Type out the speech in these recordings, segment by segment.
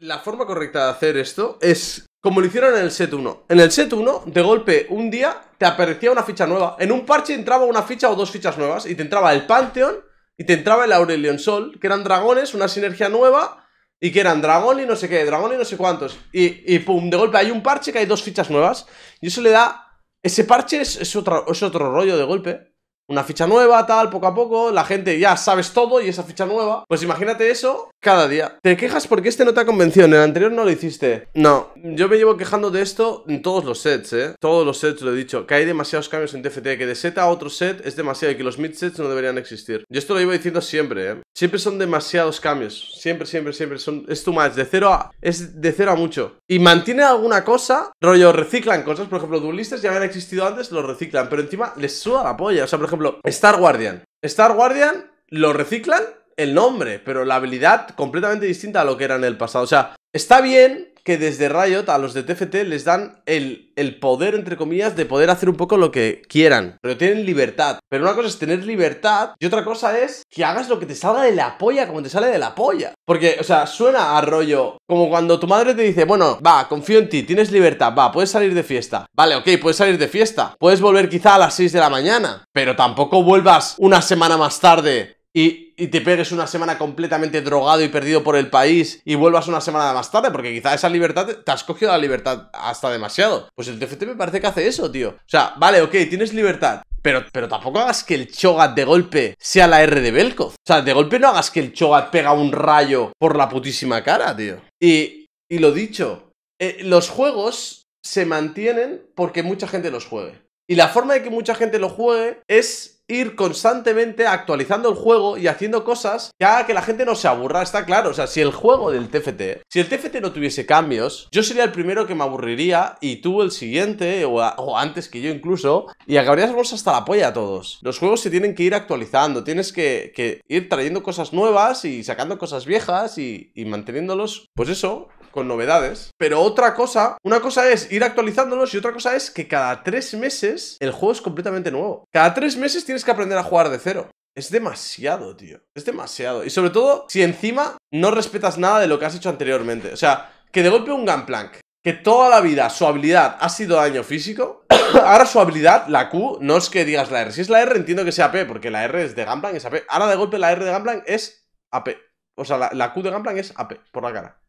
la forma correcta de hacer esto es como lo hicieron en el set 1. En el set 1, de golpe, un día te aparecía una ficha nueva. En un parche entraba una ficha o dos fichas nuevas y te entraba el Pantheon y te entraba el Aurelion Sol, que eran dragones, una sinergia nueva y que eran dragón y no sé qué, dragón y no sé cuántos. Y, pum, de golpe hay un parche que hay dos fichas nuevas y eso le da... Ese parche es, es otro rollo de golpe una ficha nueva, tal, poco a poco, la gente ya sabes todo y esa ficha nueva. Pues imagínate eso cada día. Te quejas porque este no te ha convencido, en el anterior no lo hiciste. No, yo me llevo quejando de esto en todos los sets, ¿eh? Todos los sets lo he dicho, que hay demasiados cambios en TFT, que de set a otro set es demasiado y que los mid sets no deberían existir. Yo esto lo llevo diciendo siempre, ¿eh? Siempre son demasiados cambios, siempre, siempre, siempre, son, es too much, de cero a, es de cero a mucho. Y mantiene alguna cosa, rollo, reciclan cosas, por ejemplo, duelistas ya habían existido antes, los reciclan, pero encima les suda la polla, o sea, por ejemplo, Star Guardian. Star Guardian lo reciclan el nombre, pero la habilidad completamente distinta a lo que era en el pasado. O sea, está bien que desde Riot a los de TFT les dan el, el, poder, entre comillas, de poder hacer un poco lo que quieran. Pero tienen libertad. Pero una cosa es tener libertad y otra cosa es que hagas lo que te salga de la polla como te sale de la polla. Porque, o sea, suena a rollo como cuando tu madre te dice, bueno, va, confío en ti, tienes libertad, va, puedes salir de fiesta. Vale, ok, puedes salir de fiesta. Puedes volver quizá a las 6 de la mañana, pero tampoco vuelvas una semana más tarde y y te pegues una semana completamente drogado y perdido por el país y vuelvas una semana más tarde, porque quizá esa libertad te has cogido la libertad hasta demasiado. Pues el TFT me parece que hace eso, tío. O sea, vale, ok, tienes libertad, pero, pero, tampoco hagas que el Chogat de golpe sea la R de Belkov. O sea, de golpe no hagas que el Chogat pega un rayo por la putísima cara, tío. Y, y lo dicho, eh, los juegos se mantienen porque mucha gente los juegue. Y la forma de que mucha gente lo juegue es ir constantemente actualizando el juego y haciendo cosas que que la gente no se aburra, está claro. O sea, si el juego del TFT, si el TFT no tuviese cambios, yo sería el primero que me aburriría y tú el siguiente o, antes que yo incluso y acabaríamos hasta la polla a todos. Los juegos se tienen que ir actualizando, tienes que, ir trayendo cosas nuevas y sacando cosas viejas y, y manteniéndolos, pues eso, con novedades. Pero otra cosa, una cosa es ir actualizándolos y otra cosa es que cada tres meses el juego es completamente nuevo. Cada tres meses tienes que aprender a jugar de cero. Es demasiado, tío. Es demasiado. Y sobre todo, si encima no respetas nada de lo que has hecho anteriormente. O sea, que de golpe un Gunplank, que toda la vida su habilidad ha sido daño físico, ahora su habilidad, la Q, no es que digas la R. Si es la R, entiendo que sea AP, porque la R es de Gunplank, es AP. Ahora de golpe la R de Gunplank es AP. O sea, la, la Q de Gunplank es AP, por la cara.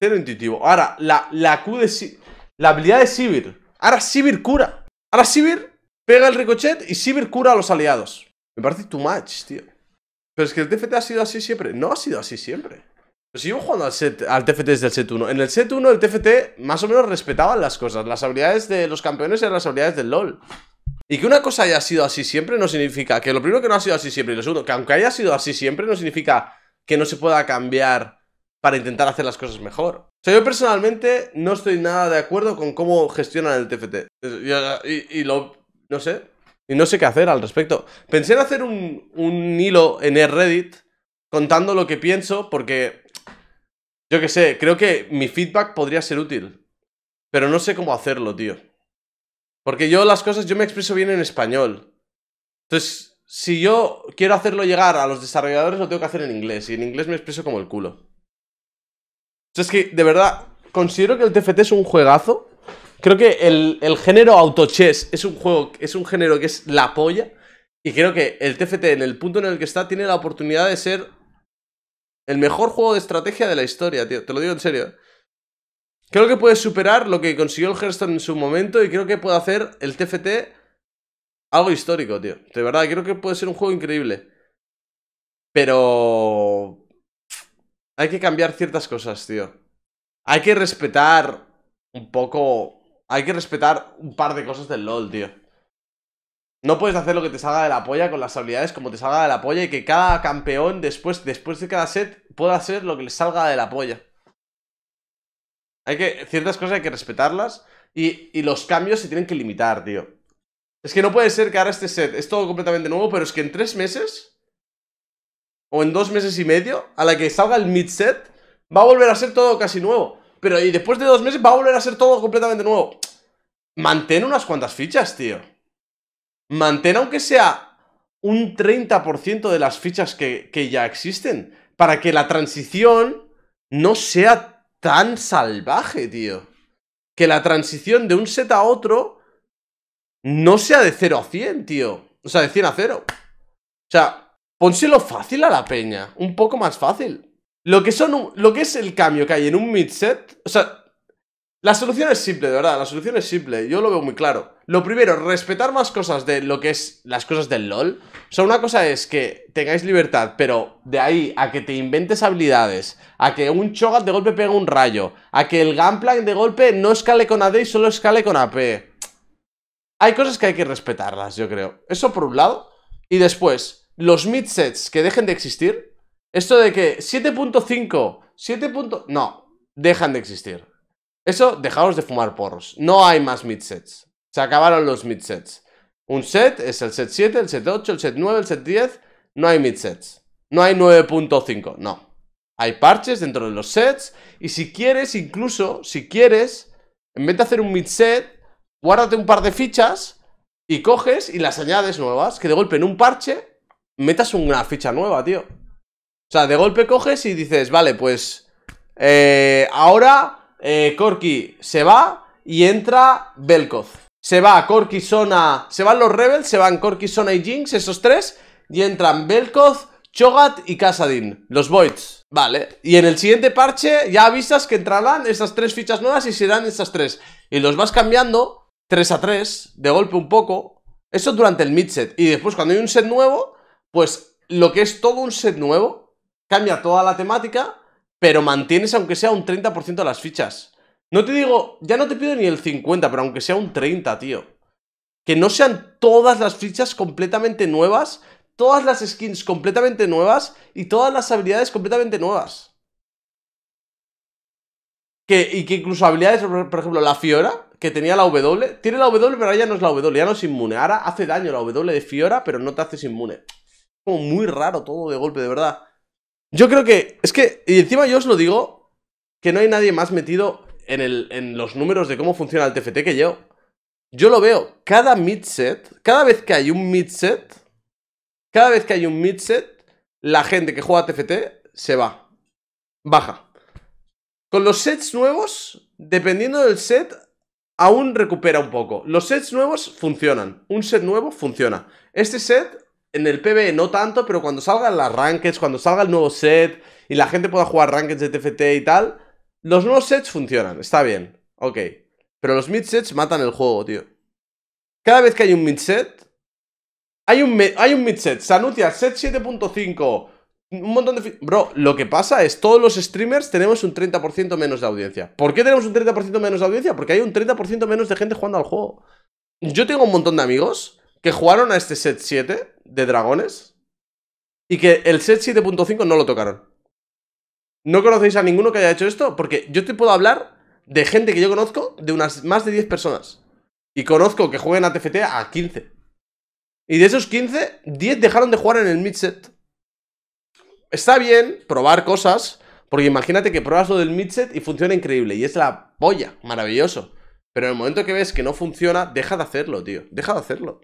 Cero intuitivo. Ahora, la, la Q de la habilidad de Sivir. Ahora Sivir cura. Ahora Sivir pega el ricochet y Sivir cura a los aliados. Me parece too much, tío. Pero es que el TFT ha sido así siempre. No ha sido así siempre. Pero sigo jugando al, al TFT desde el set 1. En el set 1 el TFT más o menos respetaban las cosas. Las habilidades de los campeones eran las habilidades del LoL. Y que una cosa haya sido así siempre no significa que lo primero que no ha sido así siempre y lo segundo, que aunque haya sido así siempre no significa que no se pueda cambiar para intentar hacer las cosas mejor. O sea, yo personalmente no estoy nada de acuerdo con cómo gestionan el TFT. Y, lo... no sé. Y no sé qué hacer al respecto. Pensé en hacer un, hilo en el Reddit contando lo que pienso porque... Yo que sé, creo que mi feedback podría ser útil. Pero no sé cómo hacerlo, tío. Porque yo las cosas, yo me expreso bien en español. Entonces, si yo quiero hacerlo llegar a los desarrolladores, lo tengo que hacer en inglés. Y en inglés me expreso como el culo. O sea, es que, de verdad, considero que el TFT es un juegazo. Creo que el, el género autochess es un juego, es un género que es la polla. Y creo que el TFT, en el punto en el que está, tiene la oportunidad de ser el mejor juego de estrategia de la historia, tío. Te lo digo en serio. Creo que puede superar lo que consiguió el Hearthstone en su momento y creo que puede hacer el TFT algo histórico, tío. De verdad, creo que puede ser un juego increíble. Pero hay que cambiar ciertas cosas, tío. Hay que respetar un poco... Hay que respetar un par de cosas del LoL, tío. No puedes hacer lo que te salga de la polla con las habilidades como te salga de la polla y que cada campeón después, después de cada set pueda hacer lo que le salga de la polla. Hay que, ciertas cosas hay que respetarlas y, y, los cambios se tienen que limitar, tío. Es que no puede ser que ahora este set es todo completamente nuevo, pero es que en tres meses o en dos meses y medio, a la que salga el mid-set, va a volver a ser todo casi nuevo. Pero y después de dos meses va a volver a ser todo completamente nuevo. Mantén unas cuantas fichas, tío. Mantén aunque sea un 30% de las fichas que, que ya existen. Para que la transición no sea tan salvaje, tío. Que la transición de un set a otro no sea de 0 a 100, tío. O sea, de 100 a 0. O sea, pónselo fácil a la peña, un poco más fácil. Lo que, son lo que es el cambio que hay en un midset, o sea, la solución es simple, de verdad, la solución es simple, yo lo veo muy claro. Lo primero, respetar más cosas de lo que es las cosas del LOL. O sea, una cosa es que tengáis libertad, pero de ahí a que te inventes habilidades, a que un Chogat de golpe pegue un rayo, a que el Gunplank de golpe no escale con AD y solo escale con AP. Hay cosas que hay que respetarlas, yo creo. Eso por un lado. Y después, los midsets que dejen de existir, esto de que 7.5, 7. No, dejan de existir. Eso, dejaos de fumar porros. No hay más midsets. Se acabaron los midsets. Un set es el set 7, el set 8, el set 9, el set 10. No hay midsets. No hay 9.5, no. Hay parches dentro de los sets. Y si quieres, incluso, si quieres, en vez de hacer un midset, guárdate un par de fichas y coges y las añades nuevas, que de golpe en un parche metas una ficha nueva, tío. O sea, de golpe coges y dices, vale, pues eh, ahora eh, Corky se va y entra Belkoz. Se va Corky, Sona, se van los Rebels, se van Corky, Sona y Jinx, esos tres, y entran Belkoz, Chogat y Casadin los Voids. Vale, y en el siguiente parche ya avisas que entrarán estas tres fichas nuevas y serán estas tres. Y los vas cambiando 3 a 3, de golpe un poco. Eso durante el midset. Y después cuando hay un set nuevo, pues lo que es todo un set nuevo, cambia toda la temática, pero mantienes aunque sea un 30% de las fichas. No te digo, ya no te pido ni el 50, pero aunque sea un 30, tío. Que no sean todas las fichas completamente nuevas, todas las skins completamente nuevas y todas las habilidades completamente nuevas. Que, y que incluso habilidades, por ejemplo, la Fiora, que tenía la W, tiene la W, pero ya no es la W, ya no es inmune. Ahora hace daño la W de Fiora, pero no te haces inmune como muy raro todo de golpe, de verdad. Yo creo que, es que, y encima yo os lo digo, que no hay nadie más metido en, el, en los números de cómo funciona el TFT que yo. Yo lo veo, cada midset, cada vez que hay un set. cada vez que hay un set. la gente que juega TFT se va, baja. Con los sets nuevos, dependiendo del set, aún recupera un poco. Los sets nuevos funcionan. Un set nuevo funciona. Este set en el PB no tanto, pero cuando salgan las rankings, cuando salga el nuevo set y la gente pueda jugar rankings de TFT y tal, los nuevos sets funcionan, está bien, ok. Pero los mid sets matan el juego, tío. Cada vez que hay un mid set, hay un, hay un mid set, se set 7.5, un montón de... Bro, lo que pasa es todos los streamers tenemos un 30% menos de audiencia. ¿Por qué tenemos un 30% menos de audiencia? Porque hay un 30% menos de gente jugando al juego. Yo tengo un montón de amigos que jugaron a este set 7 de dragones y que el set 7.5 no lo tocaron. No conocéis a ninguno que haya hecho esto, porque yo te puedo hablar de gente que yo conozco, de unas más de 10 personas. Y conozco que jueguen a TFT a 15. Y de esos 15, 10 dejaron de jugar en el midset. Está bien probar cosas, porque imagínate que pruebas lo del midset y funciona increíble. Y es la polla, maravilloso. Pero en el momento que ves que no funciona, deja de hacerlo, tío. Deja de hacerlo.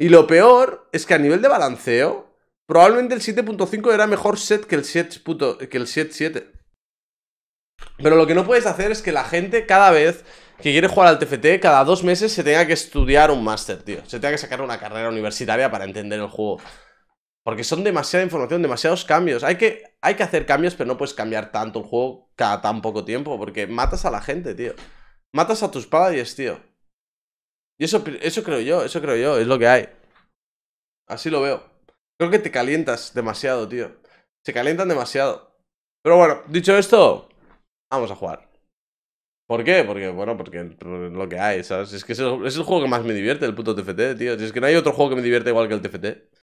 Y lo peor es que a nivel de balanceo, probablemente el 7.5 era mejor set que el 7.7. Pero lo que no puedes hacer es que la gente cada vez que quiere jugar al TFT, cada dos meses se tenga que estudiar un máster, tío. Se tenga que sacar una carrera universitaria para entender el juego. Porque son demasiada información, demasiados cambios. Hay que, hay que hacer cambios, pero no puedes cambiar tanto el juego cada tan poco tiempo. Porque matas a la gente, tío. Matas a tus padres, tío. Y eso, creo yo, eso creo yo, es lo que hay. Así lo veo. Creo que te calientas demasiado, tío. Se calientan demasiado. Pero bueno, dicho esto, vamos a jugar. ¿Por qué? Porque, bueno, porque lo que hay, ¿sabes? Es que es el, juego que más me divierte, el puto TFT, tío. Es que no hay otro juego que me divierta igual que el TFT.